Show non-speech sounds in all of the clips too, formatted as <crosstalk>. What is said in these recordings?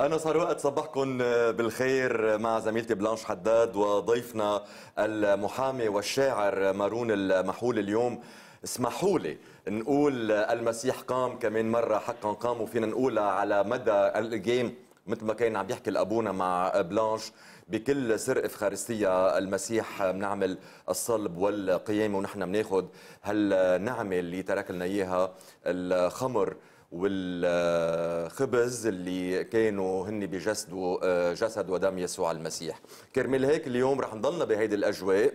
أنا صار وقت صباحكم آه، بالخير آه، مع زميلتي بلانش حداد وضيفنا المحامي والشاعر مارون المحول اليوم اسمحوا لي نقول آه، المسيح قام كمان مرة حقا قام وفينا نقولها على مدى الجيم مثل ما كان عم يحكي الأبونا مع بلانش بكل سر إفخارستية المسيح بنعمل الصلب والقيامة ونحن بناخذ هالنعمة اللي ترك لنا إياها الخمر والخبز اللي كانوا هن بجسد آه، جسد ودم يسوع المسيح كرمال هيك اليوم رح نضلنا بهيدي الاجواء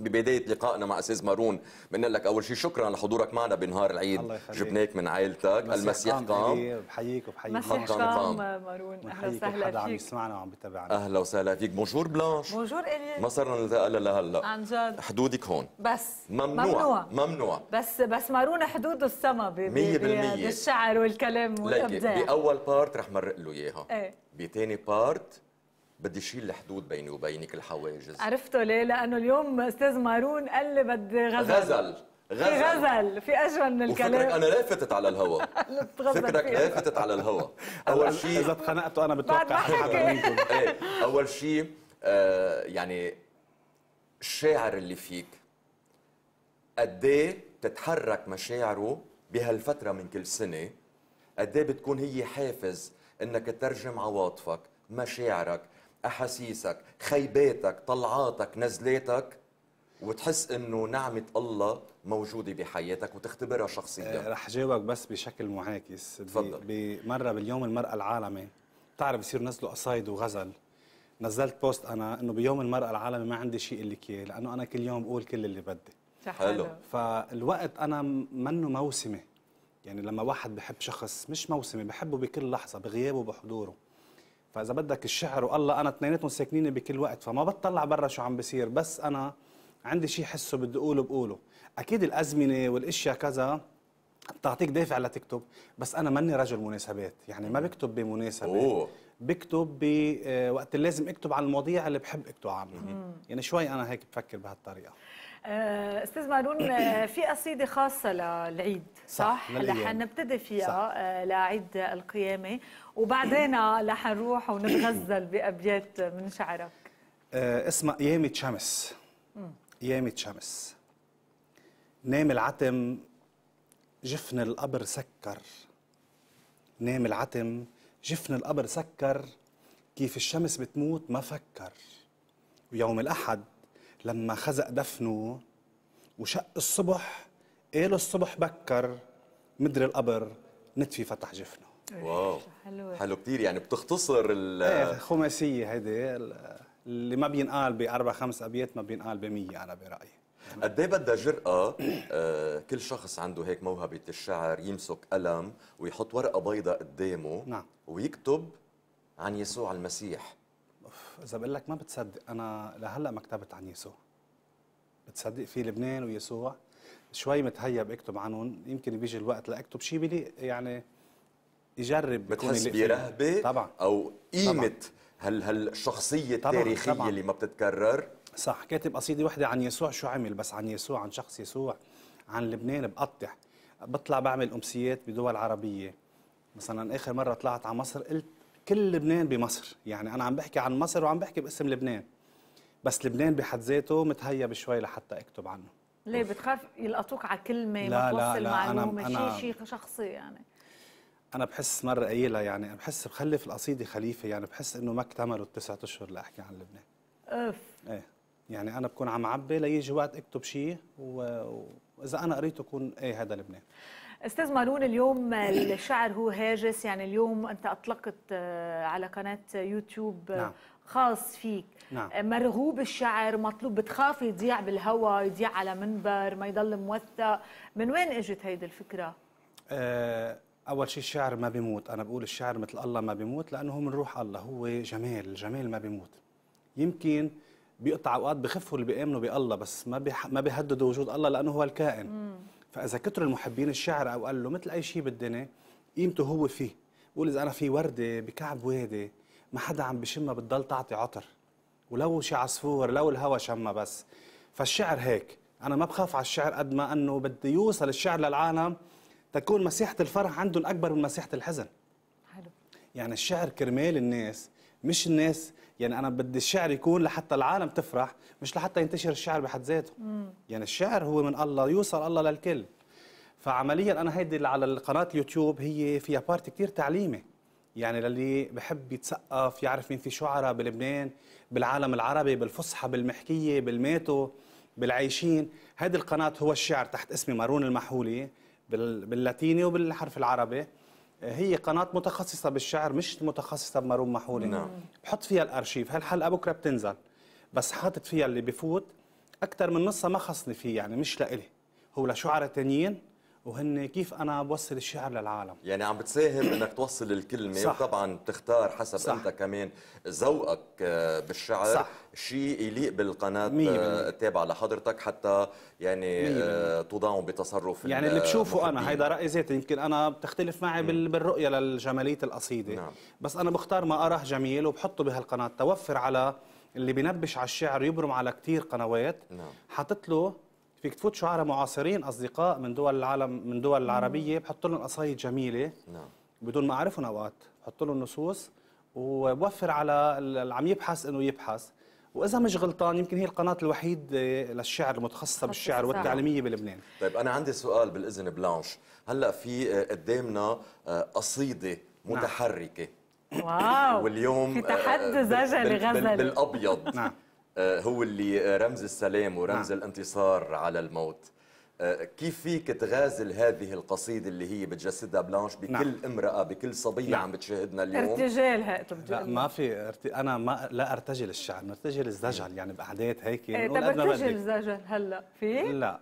ببدايه لقائنا مع استاذ مارون بنقول لك اول شيء شكرا لحضورك معنا بنهار العيد الله يخليك. جبناك من عائلتك المسيح قام بحييك وبحييك مسيح قام مارون اهلا وسهلا فيك عم يسمعنا وعم بيتابعنا اهلا وسهلا فيك بونجور بلانش بونجور الي ما صرنا نلتقى لهلا عن جد حدودك هون بس ممنوع ممنوع, ممنوع. بس بس مارون حدوده السما بالشعر والكلام والابداع باول بارت رح مرق له اياها ايه بتاني بارت بدي شيل الحدود بيني وبينك الحواجز عرفته ليه؟ لانه اليوم استاذ مارون قال لي بدي غزل غزل غزل في غزل في اجمل من الكلام وفكرك انا لافتت على الهوا <laughs> فكرك لافتت على الهوا <laughs> اول شيء اذا اتخنقت انا بتوقع حدا منكم <laughs> ايه اول شيء آه، يعني الشاعر اللي فيك قد ايه بتتحرك مشاعره بهالفتره من كل سنه قد ايه بتكون هي حافز انك تترجم عواطفك مشاعرك احاسيسك خيباتك طلعاتك نزلاتك وتحس انه نعمه الله موجوده بحياتك وتختبرها شخصيا آه، رح جاوبك بس بشكل معاكس تفضل بمره باليوم المراه العالمي بتعرف بصير نزلوا قصايد وغزل نزلت بوست انا انه بيوم المراه العالمي ما عندي شيء اللي كيه لانه انا كل يوم بقول كل اللي بدي حلو فالوقت انا منه موسمي يعني لما واحد بحب شخص مش موسمي بحبه بكل لحظه بغيابه بحضوره فاذا بدك الشعر والله انا اثنيناتهم ساكنين بكل وقت فما بطلع برا شو عم بصير بس انا عندي شيء حسه بدي اقوله بقوله اكيد الازمنه والاشياء كذا بتعطيك دافع لتكتب بس انا ماني رجل مناسبات يعني ما بكتب بمناسبه أوه. بكتب بوقت آه، اللي لازم اكتب عن المواضيع اللي بحب اكتب عنها يعني شوي انا هيك بفكر بهالطريقه آه، استاذ مارون آه، في قصيده خاصه للعيد صح, صح؟ رح نبتدي فيها آه، لعيد القيامه وبعدين رح نروح ونتغزل بابيات من شعرك اسمها قيامه شمس قيامه شمس نام العتم جفن القبر سكر نام العتم جفن القبر سكر كيف الشمس بتموت ما فكر ويوم الأحد لما خزق دفنه وشق الصبح قال إيه الصبح بكر مدري القبر نتفي فتح جفنه إيه، واو حلوة. حلو كثير يعني بتختصر ال ايه خماسيه هيدي اللي ما بينقال باربع خمس ابيات ما بينقال ب 100 انا برايي قد ايه بدها جرأة آه، كل شخص عنده هيك موهبة الشعر يمسك قلم ويحط ورقة بيضاء قدامه نعم. ويكتب عن يسوع المسيح اذا بقول لك ما بتصدق انا لهلا ما كتبت عن يسوع بتصدق في لبنان ويسوع شوي متهيب اكتب عنهم يمكن بيجي الوقت لاكتب شيء بلي يعني يجرب بتحس برهبه طبعا او قيمه هل هالشخصيه التاريخيه طبعًا. اللي ما بتتكرر صح كاتب قصيده وحده عن يسوع شو عمل بس عن يسوع عن شخص يسوع عن لبنان بقطع بطلع بعمل امسيات بدول عربيه مثلا اخر مره طلعت على مصر قلت كل لبنان بمصر يعني أنا عم بحكي عن مصر وعم بحكي باسم لبنان بس لبنان بحد ذاته متهيب شوي لحتى أكتب عنه ليه بتخاف يلقطوك على كلمة لا لا لا أنا أنا شيء شخصي يعني أنا بحس مرة قايلة يعني بحس بخلف القصيدة خليفة يعني بحس إنه ما اكتملوا التسعة أشهر لأحكي عن لبنان اف إيه يعني أنا بكون عم عبي ليجي وقت أكتب شيء وإذا أنا قريته أكون إيه هذا لبنان استاذ مارون اليوم الشعر هو هاجس يعني اليوم انت اطلقت آه، على قناه يوتيوب آه، نعم. خاص فيك نعم. آه، مرغوب الشعر مطلوب بتخاف يضيع بالهواء يضيع على منبر ما يضل موثق من وين اجت هيدي الفكره اول شيء الشعر ما بيموت انا بقول الشعر مثل الله ما بيموت لانه هو من روح الله هو جمال الجمال ما بيموت يمكن بيقطع اوقات بخفوا اللي بيامنوا بالله بس ما ما بيهددوا وجود الله لانه هو الكائن مم. فاذا كتروا المحبين الشعر او قال له مثل اي شيء بالدنيا قيمته هو فيه بقول اذا انا في ورده بكعب وادي ما حدا عم بشمها بتضل تعطي عطر ولو شي عصفور لو الهوا شمها بس فالشعر هيك انا ما بخاف على الشعر قد ما انه بده يوصل الشعر للعالم تكون مسيحه الفرح عندهم اكبر من مسيحه الحزن حلو يعني الشعر كرمال الناس مش الناس يعني انا بدي الشعر يكون لحتى العالم تفرح مش لحتى ينتشر الشعر بحد ذاته يعني الشعر هو من الله يوصل الله للكل فعمليا انا هيدي على القناه اليوتيوب هي فيها بارت كثير تعليمي يعني للي بحب يتثقف يعرف مين في شعراء بلبنان بالعالم العربي بالفصحى بالمحكيه بالميتو بالعايشين هذه القناه هو الشعر تحت اسمي مارون المحولي باللاتيني وبالحرف العربي هي قناة متخصصة بالشعر مش متخصصة بمروم محولي نعم بحط فيها الارشيف هالحلقة بكره بتنزل بس حاطط فيها اللي بفوت اكثر من نصها ما خصني فيه يعني مش لإلي هو لشعراء تانيين وهن كيف انا بوصل الشعر للعالم يعني عم بتساهم انك توصل الكلمه صح. وطبعا بتختار حسب صح. انت كمان ذوقك آه، بالشعر صح. شيء يليق بالقناه آه، التابعه لحضرتك حتى يعني آه، تضام بتصرف يعني اللي بشوفه انا هيدا راي ذاتي يمكن انا بتختلف معي مم. بالرؤيه للجماليه القصيده نعم. بس انا بختار ما اراه جميل وبحطه بهالقناه توفر على اللي بنبش على الشعر يبرم على كثير قنوات نعم. حطت له فيك تفوت شعراء معاصرين اصدقاء من دول العالم من دول العربيه بحط لهم قصايد جميله نعم بدون ما اعرفهم اوقات بحط لهم نصوص وبوفر على اللي عم يبحث انه يبحث واذا مش غلطان يمكن هي القناه الوحيده للشعر المتخصصه بالشعر والتعليميه بلبنان طيب انا عندي سؤال بالاذن بلانش هلا في آه، قدامنا آه، قصيده نعم. متحركه واو واليوم آه، تحدي زجل غزل بالابيض نعم آه، هو اللي آه، رمز السلام ورمز نعم. الانتصار على الموت آه، كيف فيك تغازل هذه القصيدة اللي هي بتجسدها بلانش بكل نعم. امرأة بكل صبية نعم. عم بتشاهدنا اليوم ارتجال لا ما في ارت... أنا ما لا أرتجل الشعر نرتجل الزجل يعني بأحداث هيك ايه طب ارتجل الزجل هلا في؟ لا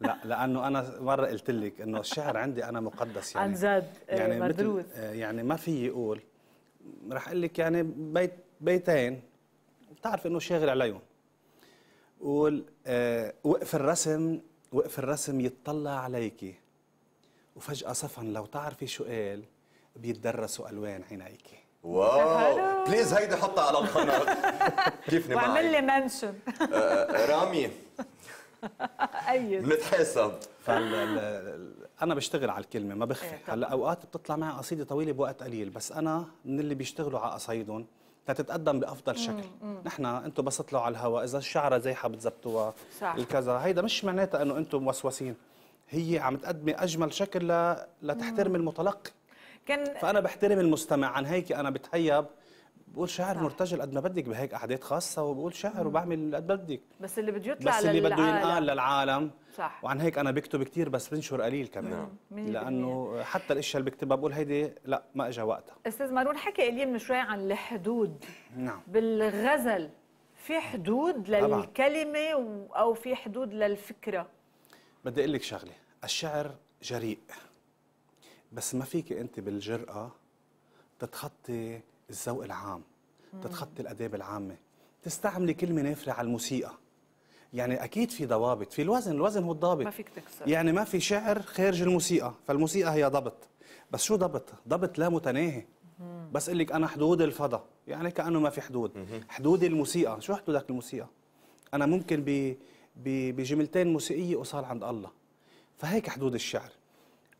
لا لانه انا مره قلت لك انه الشعر عندي انا مقدس يعني عن جد إيه، يعني مدروس يعني ما في يقول رح اقول لك يعني بيت بيتين بتعرف انه شاغل عليهم قول آه وقف الرسم وقف الرسم يتطلع عليك وفجأة صفن لو تعرفي شو قال بيتدرسوا ألوان عينيك واو بليز هيدي حطها على القناة <laughs> كيفني معك وعمل لي منشن آه، آه، رامي <laughs> ايد أيوة. بنتحاسب انا بشتغل على الكلمه ما بخفي إيه، هلا اوقات بتطلع معي قصيده طويله بوقت قليل بس انا من اللي بيشتغلوا على قصايدهم تتقدم بافضل شكل نحن انتم بس تطلعوا على الهواء اذا الشعره زيحه بتزبطوها الكذا هيدا مش معناتها انه انتم موسوسين هي عم تقدمي اجمل شكل ل... لتحترمي المتلقي كان فانا بحترم المستمع عن هيك انا بتهيب بقول شعر مرتجل قد ما بدك بهيك احداث خاصه وبقول شعر وبعمل قد بدك بس اللي بده يطلع بس اللي بده ينقال للعالم صح وعن هيك انا بكتب كثير بس بنشر قليل كمان نعم. لانه حتى الاشياء اللي بكتبها بقول هيدي لا ما اجى وقتها استاذ مارون حكى لي من شوي عن الحدود نعم بالغزل في حدود للكلمه او في حدود للفكره بدي اقول لك شغله الشعر جريء بس ما فيك انت بالجرأه تتخطي الذوق العام تتخطي الاداب العامه تستعملي كلمه نافره على الموسيقى يعني اكيد في ضوابط في الوزن الوزن هو الضابط ما فيك تكسر يعني ما في شعر خارج الموسيقى فالموسيقى هي ضبط بس شو ضبط ضبط لا متناهي بس قلك لك انا حدود الفضاء يعني كانه ما في حدود حدود الموسيقى شو حدودك الموسيقى انا ممكن ب بجملتين موسيقيه اوصل عند الله فهيك حدود الشعر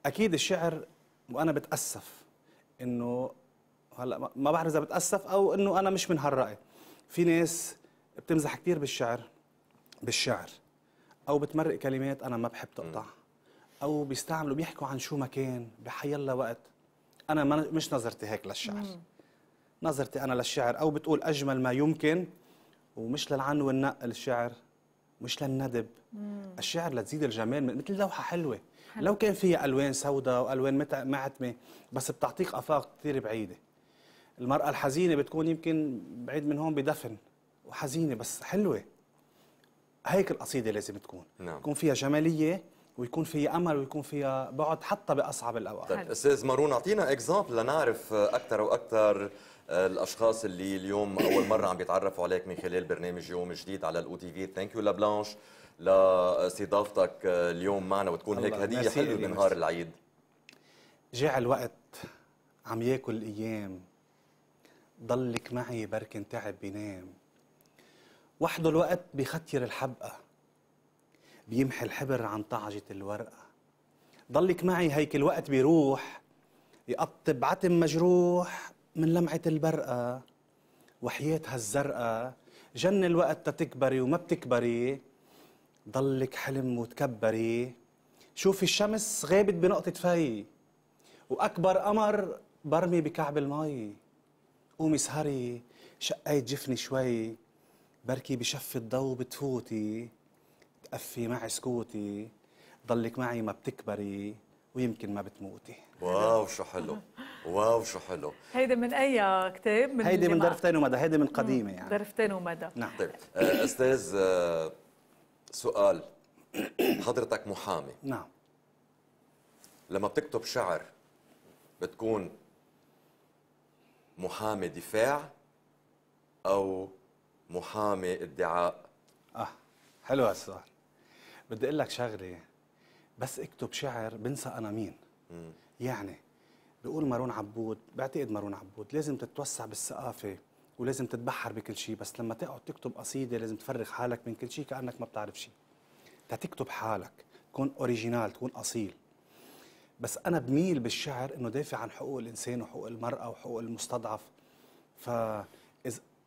اكيد الشعر وانا بتاسف انه هلا ما بعرف اذا بتاسف او انه انا مش من هالراي في ناس بتمزح كثير بالشعر بالشعر او بتمرق كلمات انا ما بحب تقطع او بيستعملوا بيحكوا عن شو ما كان بحيلا وقت انا ما مش نظرتي هيك للشعر نظرتي انا للشعر او بتقول اجمل ما يمكن ومش للعن والنق الشعر مش للندب مم. الشعر لتزيد الجمال مثل لوحه حلوه حلو. لو كان فيها الوان سوداء والوان معتمه بس بتعطيك افاق كثير بعيده المرأة الحزينة بتكون يمكن بعيد من هون بدفن وحزينة بس حلوة هيك القصيدة لازم تكون نعم. يكون فيها جمالية ويكون فيها أمل ويكون فيها بعد حتى بأصعب الأوقات طيب أستاذ مارون أعطينا إكزامبل لنعرف أكثر وأكثر آه، الاشخاص اللي اليوم اول مره عم بيتعرفوا عليك من خلال برنامج يوم جديد على الاو تي في ثانك يو لبلانش لاستضافتك آه، اليوم معنا وتكون هيك هديه حلوه بنهار العيد جاع الوقت عم ياكل الايام ضلك معي بركن تعب بينام وحده الوقت بختير الحبقة بيمحي الحبر عن طعجة الورقة ضلك معي هيك الوقت بيروح يقطب عتم مجروح من لمعة البرقة وحياتها الزرقة جن الوقت تتكبري وما بتكبري ضلك حلم وتكبري شوفي الشمس غابت بنقطة في وأكبر قمر برمي بكعب المي قومي سهري شقيت جفني شوي بركي بشف الضو بتفوتي تقفي معي سكوتي ضلك معي ما بتكبري ويمكن ما بتموتي واو شو حلو واو شو حلو هيدي من اي كتاب من هيدي من درفتين ومدى هيدي من قديمه يعني درفتين ومدى نعم طيب آه، استاذ آه، سؤال حضرتك محامي نعم لما بتكتب شعر بتكون محامي دفاع او محامي ادعاء اه حلو هالسؤال بدي اقول لك شغله بس اكتب شعر بنسى انا مين مم. يعني بيقول مارون عبود بعتقد مارون عبود لازم تتوسع بالثقافه ولازم تتبحر بكل شيء بس لما تقعد تكتب قصيده لازم تفرغ حالك من كل شيء كانك ما بتعرف شيء تتكتب حالك تكون اوريجينال تكون اصيل بس انا بميل بالشعر انه دافع عن حقوق الانسان وحقوق المراه وحقوق المستضعف ف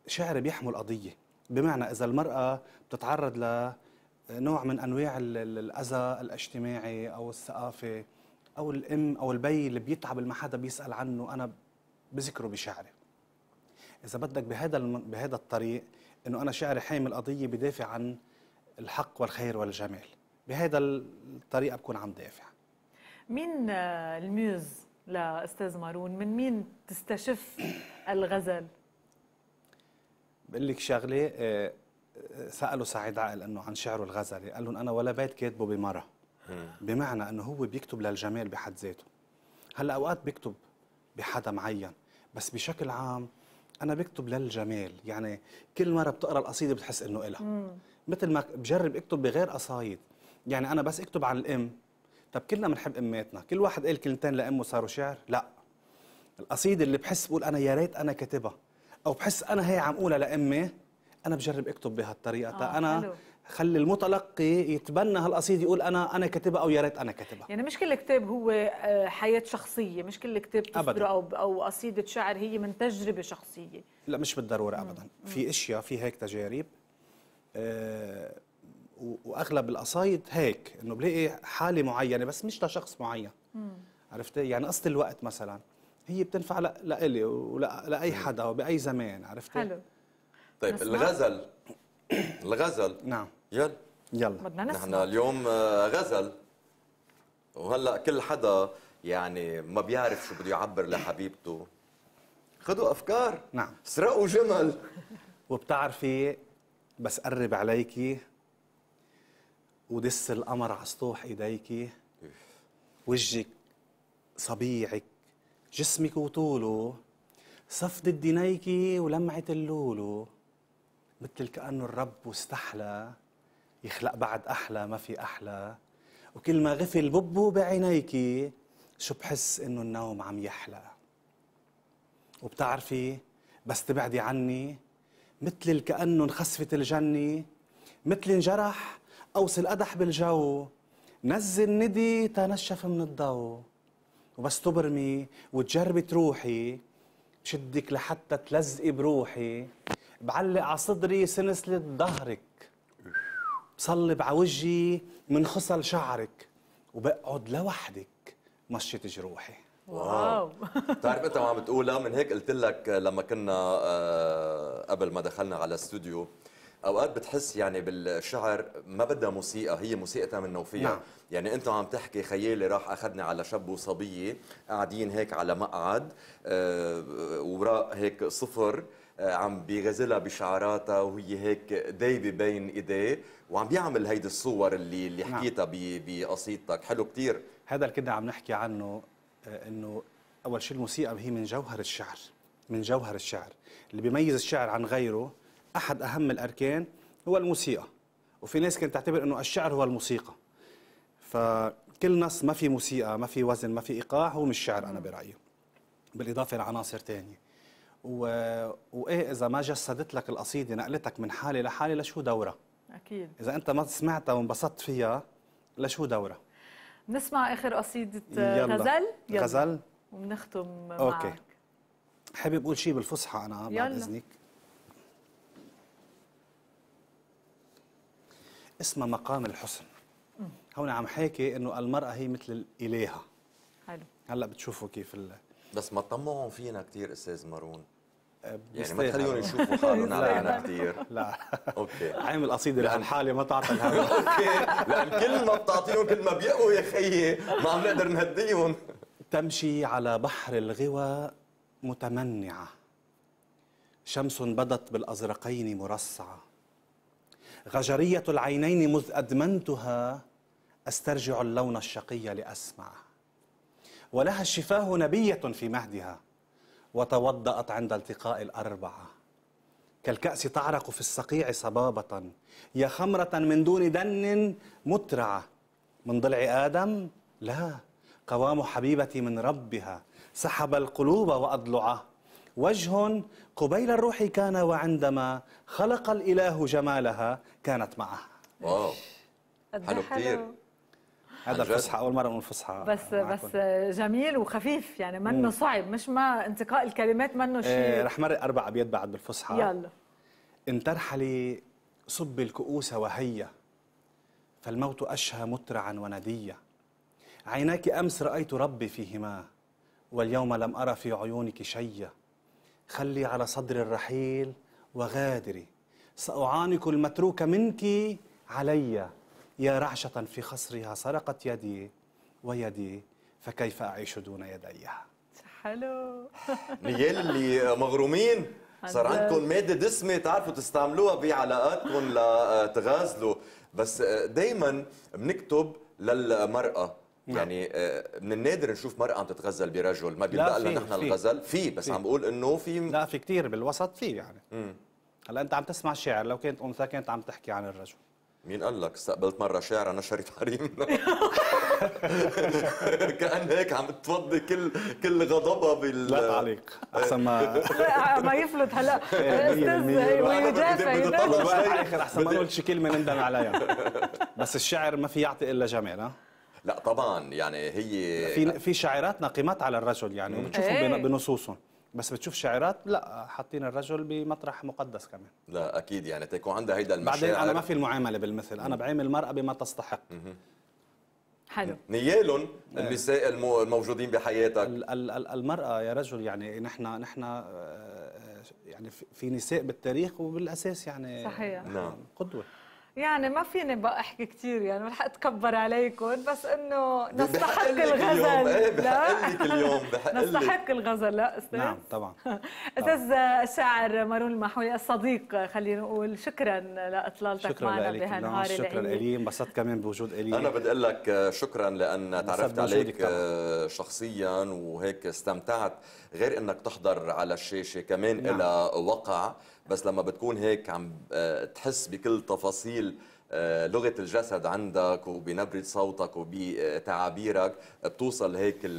شعر بيحمل قضيه بمعنى اذا المراه بتتعرض لنوع من انواع الاذى الاجتماعي او الثقافي او الام او البي اللي بيتعب اللي ما حدا بيسال عنه انا بذكره بشعري اذا بدك بهذا بهذا الطريق انه انا شعري حامل قضيه بدافع عن الحق والخير والجمال بهذا الطريقه بكون عم دافع مين آه، الميوز لاستاذ مارون من مين تستشف الغزل بقول لك شغله آه، آه، سالوا سعيد عقل انه عن شعره الغزلي قال لهم انا ولا بيت كاتبه بمره بمعنى انه هو بيكتب للجمال بحد ذاته هلا اوقات بيكتب بحدا معين بس بشكل عام انا بكتب للجمال يعني كل مره بتقرا القصيده بتحس انه إلها مثل ما بجرب اكتب بغير قصايد يعني انا بس اكتب عن الام طب كلنا بنحب اماتنا كل واحد قال كلمتين لامه صاروا شعر لا القصيده اللي بحس بقول انا يا ريت انا كاتبها او بحس انا هي عم اقولها لامي انا بجرب اكتب بهالطريقه آه انا حلو. خلي المتلقي يتبنى هالقصيده يقول انا انا كاتبها او يا ريت انا كاتبها يعني مش كل كتاب هو آه، حياه شخصيه مش كل كتاب تصدر او او قصيده شعر هي من تجربه شخصيه لا مش بالضروره ابدا مم. في اشياء في هيك تجارب آه واغلب القصايد هيك انه بلاقي حاله معينه بس مش لشخص معين عرفتي يعني قصه الوقت مثلا هي بتنفع لإلي ولاي حدا وباي زمان عرفتي حلو طيب نسمع. الغزل <coughs> الغزل نعم يلا يلا بدنا نسمع نحن اليوم آه، غزل وهلا كل حدا يعني ما بيعرف شو بده يعبر لحبيبته خذوا افكار نعم سرقوا جمل وبتعرفي بس قرب عليكي ودس القمر على سطوح ايديك إيه. وجهك صبيعك جسمك وطوله صفدت دينيك ولمعة اللولو مثل كأنه الرب واستحلى يخلق بعد أحلى ما في أحلى وكل ما غفل ببو بعينيك شو بحس إنه النوم عم يحلى وبتعرفي بس تبعدي عني مثل كأنه انخسفت الجنة مثل انجرح أوصل القدح بالجو نزل ندي تنشف من الضو وبس تبرمي وتجربي تروحي بشدك لحتى تلزقي بروحي بعلق على صدري سنسلة ظهرك بصلب على وجهي من خصل شعرك وبقعد لوحدك مشيت جروحي واو <laughs> بتعرف انت ما عم بتقولها من هيك قلت لك لما كنا آه، قبل ما دخلنا على الاستوديو اوقات بتحس يعني بالشعر ما بدها موسيقى هي موسيقى من نوفيها نعم. يعني انت عم تحكي خيالي راح اخذني على شب وصبيه قاعدين هيك على مقعد أه وراء هيك صفر آه، عم بيغزلها بشعراتها وهي هيك دايبه بين ايديه وعم بيعمل هيدي الصور اللي اللي نعم. حكيتها بقصيدتك حلو كثير هذا اللي كنا عم نحكي عنه آه، انه اول شيء الموسيقى هي من جوهر الشعر من جوهر الشعر اللي بيميز الشعر عن غيره احد اهم الاركان هو الموسيقى وفي ناس كانت تعتبر انه الشعر هو الموسيقى فكل نص ما في موسيقى ما في وزن ما في ايقاع هو مش شعر انا برايي بالاضافه لعناصر ثانيه و... وايه اذا ما جسدت لك القصيده نقلتك من حاله لحاله لشو دورها اكيد اذا انت ما سمعتها وانبسطت فيها لشو دورها نسمع اخر قصيده يلا. غزل يلا. غزل وبنختم معك اوكي حابب اقول شيء بالفصحى انا بعد يلا. اذنك اسمها مقام الحسن هون عم حاكي انه المراه هي مثل الالهه حلو هلا بتشوفوا كيف ال... بس ما طمعهم فينا كثير استاذ مارون آه، يعني ما تخليهم يشوفوا حالهم علينا كثير لا اوكي عامل قصيده لأن... لحالي ما تعطي <laughs> اوكي لان كل ما بتعطيهم كل ما بيقوا يا خيي ما عم نقدر نهديهم تمشي على بحر الغوى متمنعه شمس بدت بالازرقين مرصعه غجرية العينين مذ أدمنتها أسترجع اللون الشقي لأسمع ولها الشفاه نبية في مهدها وتوضأت عند التقاء الأربعة كالكأس تعرق في الصقيع صبابة يا خمرة من دون دن مترعة من ضلع آدم لا قوام حبيبتي من ربها سحب القلوب وأضلعه وجه قبيل الروح كان وعندما خلق الإله جمالها كانت معه واو حلو كثير هذا الفصحى اول مره من الفصحى بس معكم. بس جميل وخفيف يعني منه صعب مش ما انتقاء الكلمات منه شيء إيه رح مرق اربع ابيات بعد بالفصحى يلا ان ترحلي صب الكؤوس وهيا فالموت اشهى مترعا ونديا عيناك امس رايت ربي فيهما واليوم لم ارى في عيونك شيا خلي على صدر الرحيل وغادري سأعانق المتروك منك علي يا رعشة في خصرها سرقت يدي ويدي فكيف أعيش دون يديها حلو نيال <laughs> اللي مغرومين صار عندكم ماده دسمه تعرفوا تستعملوها بعلاقاتكم لتغازلوا بس دائما بنكتب للمراه نعم. يعني آه، من النادر نشوف مرأة عم تتغزل برجل ما بيلبق لنا نحن الغزل في بس فيه. عم بقول انه في لا في كثير بالوسط في يعني هلا انت عم تسمع شعر لو كانت انثى كانت عم تحكي عن الرجل مين قال لك استقبلت مره شعر نشرت حريم <laughs> <laughs> كان هيك عم تفضي كل كل غضبها بال لا تعليق احسن ما <laughs> ما يفلت هلا استاذ ويجافى يدافع احسن ما نقول شي كلمه نندم عليها بس الشعر ما في يعطي الا جمال ها لا طبعا يعني هي في في شعيرات ناقمات على الرجل يعني ايه. بنصوصهم بس بتشوف شعيرات لا حاطين الرجل بمطرح مقدس كمان لا اكيد يعني تكون عندها هيدا المشاعر بعدين انا ما في المعامله بالمثل انا بعامل المراه بما تستحق حلو نيالهم إيه. النساء الموجودين بحياتك المراه يا رجل يعني نحن نحن آه، يعني في نساء بالتاريخ وبالاساس يعني صحيح نعم قدوه يعني ما فيني بقى احكي كثير يعني ما رح اتكبر عليكم بس انه نستحق الغزل إيه، لا اليوم نستحق الغزل لا استاذ نعم طبعا <laughs> استاذ الشاعر مارون المحوي الصديق خلينا نقول شكرا لاطلالتك معنا بهالنهار نعم، شكرا الي انبسطت كمان بوجود الي انا بدي اقول لك شكرا لان تعرفت عليك شخصيا وهيك استمتعت غير انك تحضر على الشاشه كمان نعم. الى وقع بس لما بتكون هيك عم آه، تحس بكل تفاصيل آه، لغه الجسد عندك وبنبره صوتك وبتعابيرك بتوصل هيك آه،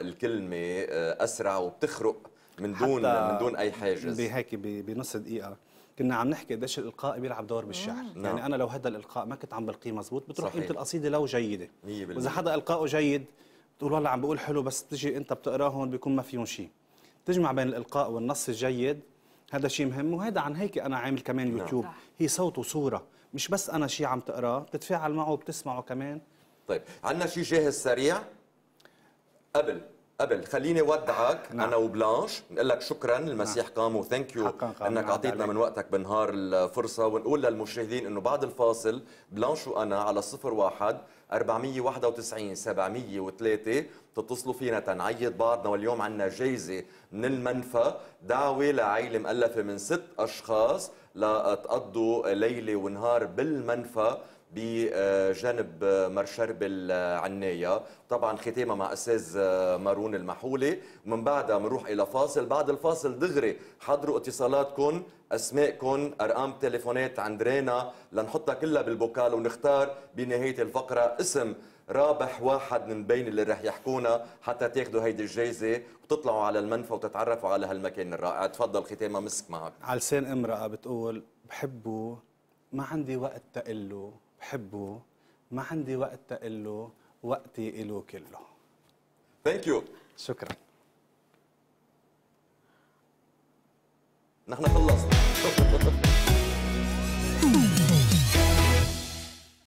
الكلمه اسرع وبتخرق من دون من دون اي حاجز بهيك بنص دقيقه كنا عم نحكي قديش الالقاء بيلعب دور بالشعر يعني نعم. يعني انا لو هذا الالقاء ما كنت عم بلقيه مزبوط بتروح قيمه القصيده لو جيده 100% واذا حدا إلقاؤه جيد تقول والله عم بقول حلو بس تجي انت بتقراهم بيكون ما فيهم شيء تجمع بين الالقاء والنص الجيد هذا شيء مهم وهذا عن هيك انا عامل كمان نعم. يوتيوب نعم. هي صوت وصوره مش بس انا شيء عم تقراه بتتفاعل معه وبتسمعه كمان طيب عندنا شيء جاهز سريع قبل قبل خليني ودعك نعم. انا وبلانش نقول لك شكرا المسيح نعم. قام وثانك يو انك نعم، اعطيتنا من وقتك بنهار الفرصه ونقول للمشاهدين انه بعد الفاصل بلانش وانا على صفر واحد 491 703 تتصلوا فينا تنعيد بعضنا واليوم عندنا جايزة من المنفى دعوة لعيلة مؤلفة من ست أشخاص لتقضوا ليلة ونهار بالمنفى بجانب مرشرب العناية طبعا ختامها مع أستاذ مارون المحولي ومن بعدها بنروح إلى فاصل بعد الفاصل دغري حضروا اتصالاتكم أسمائكم أرقام تليفونات عند رينا لنحطها كلها بالبوكال ونختار بنهاية الفقرة اسم رابح واحد من بين اللي رح يحكونا حتى تاخذوا هيدي الجائزه وتطلعوا على المنفى وتتعرفوا على هالمكان الرائع تفضل ختامه مسك معك على لسان امراه بتقول بحبه ما عندي وقت تقله بحبه ما عندي وقت له وقتي له كله ثانك يو شكرا نحن خلصنا <laughs>